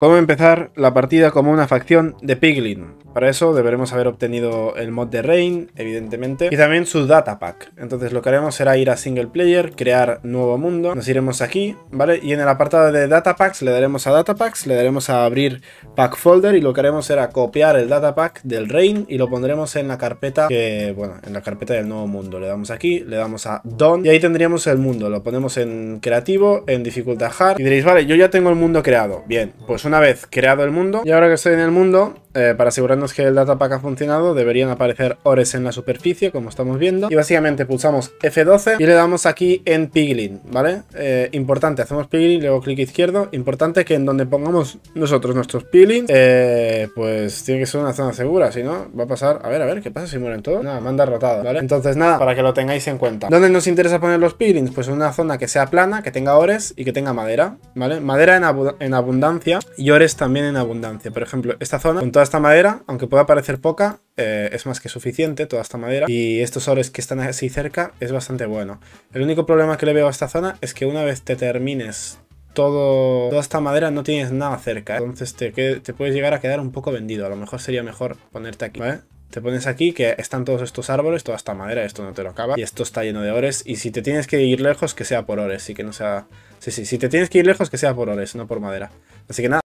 Cómo empezar la partida como una facción de Piglin. Para eso deberemos haber obtenido el mod de Rain, evidentemente, y también su data pack. Entonces lo que haremos será ir a single player, crear nuevo mundo, nos iremos aquí, ¿vale? Y en el apartado de data le daremos a data le daremos a abrir pack folder y lo que haremos será copiar el data pack del Rain y lo pondremos en la carpeta bueno, en la carpeta del nuevo mundo. Le damos aquí, le damos a done y ahí tendríamos el mundo. Lo ponemos en creativo, en dificultad hard y diréis, vale, yo ya tengo el mundo creado. Bien, pues una vez creado el mundo y ahora que estoy en el mundo, eh, para asegurarnos que el datapack ha funcionado, deberían aparecer ores en la superficie, como estamos viendo. Y básicamente pulsamos F12 y le damos aquí en Piglin, ¿vale? Eh, importante, hacemos Piglin, luego clic izquierdo. Importante que en donde pongamos nosotros nuestros Piglin, eh, pues tiene que ser una zona segura, si no, va a pasar... A ver, a ver, ¿qué pasa si mueren todos? Nada, manda rotada, ¿vale? Entonces nada, para que lo tengáis en cuenta. ¿Dónde nos interesa poner los Piglins? Pues en una zona que sea plana, que tenga ores y que tenga madera, ¿vale? Madera en, en abundancia y ores también en abundancia. Por ejemplo, esta zona con todas esta madera, aunque pueda parecer poca, eh, es más que suficiente toda esta madera. Y estos ores que están así cerca es bastante bueno. El único problema que le veo a esta zona es que una vez te termines todo, toda esta madera no tienes nada cerca. Entonces te, te puedes llegar a quedar un poco vendido. A lo mejor sería mejor ponerte aquí, Te pones aquí que están todos estos árboles, toda esta madera, esto no te lo acaba. Y esto está lleno de ores. Y si te tienes que ir lejos, que sea por ores y que no sea... Sí, sí, si te tienes que ir lejos, que sea por ores, no por madera. Así que nada.